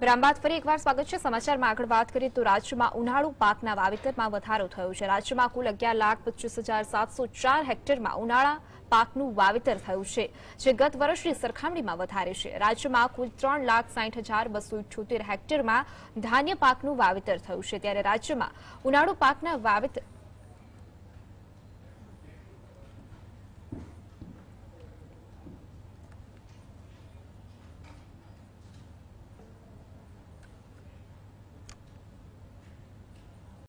વિરામ ફરી એકવાર સ્વાગત છે સમાચારમાં આગળ વાત કરીએ તો રાજ્યમાં ઉનાળુ પાકના વાવેતરમાં વધારો થયો છે રાજ્યમાં કુલ અગિયાર લાખ પચીસ હજાર સાતસો ચાર હેક્ટરમાં ઉનાળા પાકનું વાવેતર થયું છે જે ગત વર્ષની સરખામણીમાં વધારે છે રાજ્યમાં કુલ ત્રણ લાખ સાઠ હજાર બસો ઇઠ્યોતેર હેક્ટરમાં ધાન્ય પાકનું વાવેતર થયું છે ત્યારે રાજ્યમાં ઉનાળુ પાકના વાવેતર